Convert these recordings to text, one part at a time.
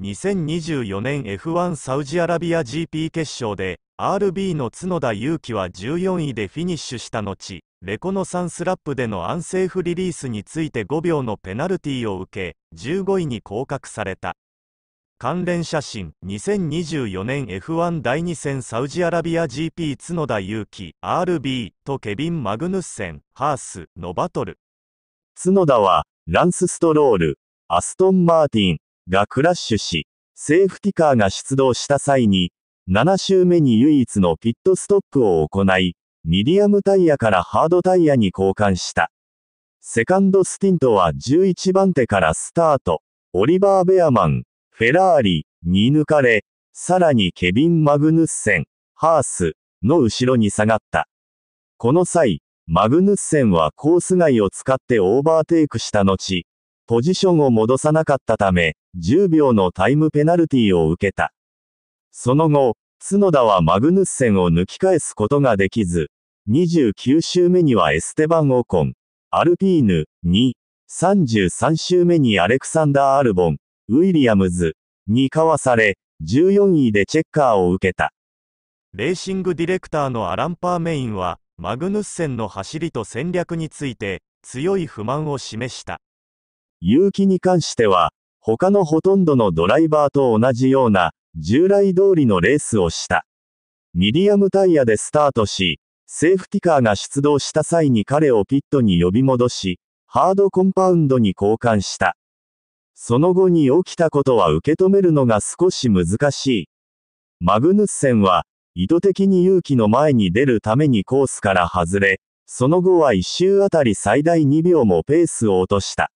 2024年 F1 サウジアラビア GP 決勝で RB の角田裕樹は14位でフィニッシュした後レコノサンスラップでのアンセーフリリースについて5秒のペナルティを受け15位に降格された関連写真2024年 F1 第2戦サウジアラビア GP 角田裕樹 RB とケビン・マグヌッセンハースのバトル角田はランス・ストロールアストン・マーティンがクラッシュし、セーフティカーが出動した際に、7周目に唯一のピットストップを行い、ミディアムタイヤからハードタイヤに交換した。セカンドスティントは11番手からスタート、オリバー・ベアマン、フェラーリ、に抜かれ、さらにケビン・マグヌッセン、ハース、の後ろに下がった。この際、マグヌッセンはコース外を使ってオーバーテイクした後、ポジションを戻さなかったため、10秒のタイムペナルティを受けた。その後、角田はマグヌッセンを抜き返すことができず、29周目にはエステバン・オコン、アルピーヌ、2、33周目にアレクサンダー・アルボン、ウィリアムズ、にかわされ、14位でチェッカーを受けた。レーシングディレクターのアラン・パーメインは、マグヌッセンの走りと戦略について、強い不満を示した。有機に関しては、他のほとんどのドライバーと同じような、従来通りのレースをした。ミディアムタイヤでスタートし、セーフティカーが出動した際に彼をピットに呼び戻し、ハードコンパウンドに交換した。その後に起きたことは受け止めるのが少し難しい。マグヌッセンは、意図的に勇気の前に出るためにコースから外れ、その後は一周あたり最大2秒もペースを落とした。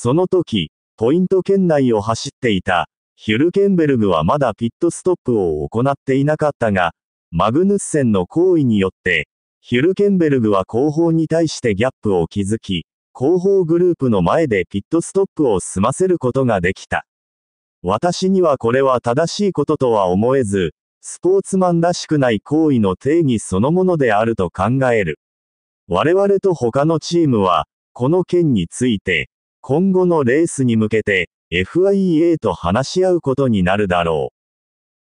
その時、ポイント圏内を走っていた、ヒュルケンベルグはまだピットストップを行っていなかったが、マグヌッセンの行為によって、ヒュルケンベルグは後方に対してギャップを築き、後方グループの前でピットストップを済ませることができた。私にはこれは正しいこととは思えず、スポーツマンらしくない行為の定義そのものであると考える。我々と他のチームは、この件について、今後のレースに向けて FIA と話し合うことになるだろう。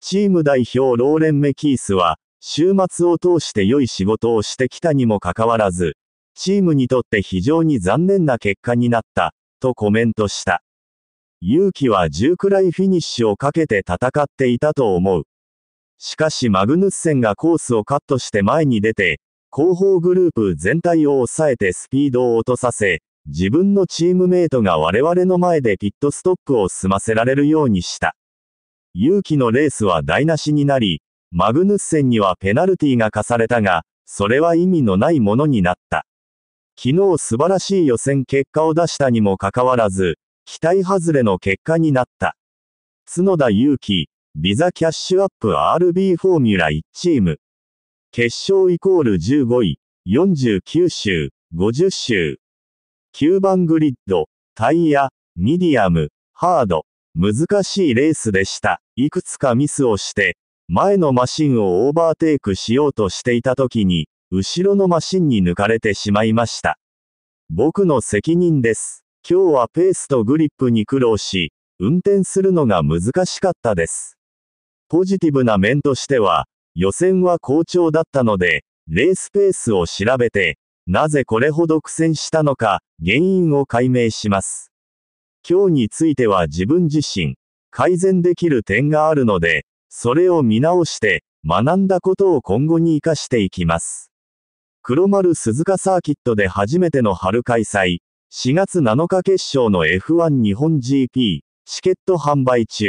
チーム代表ローレン・メキースは、週末を通して良い仕事をしてきたにもかかわらず、チームにとって非常に残念な結果になった、とコメントした。勇気は10くらいフィニッシュをかけて戦っていたと思う。しかしマグヌッセンがコースをカットして前に出て、後方グループ全体を抑えてスピードを落とさせ、自分のチームメイトが我々の前でピットストップを済ませられるようにした。勇気のレースは台無しになり、マグヌッセンにはペナルティが課されたが、それは意味のないものになった。昨日素晴らしい予選結果を出したにもかかわらず、期待外れの結果になった。角田祐希、ビザキャッシュアップ RB フォーミュラ1チーム。決勝イコール15位、49周、50周。9番グリッド、タイヤ、ミディアム、ハード、難しいレースでした。いくつかミスをして、前のマシンをオーバーテイクしようとしていた時に、後ろのマシンに抜かれてしまいました。僕の責任です。今日はペースとグリップに苦労し、運転するのが難しかったです。ポジティブな面としては、予選は好調だったので、レースペースを調べて、なぜこれほど苦戦したのか、原因を解明します。今日については自分自身、改善できる点があるので、それを見直して、学んだことを今後に活かしていきます。黒丸鈴鹿サーキットで初めての春開催、4月7日決勝の F1 日本 GP、チケット販売中。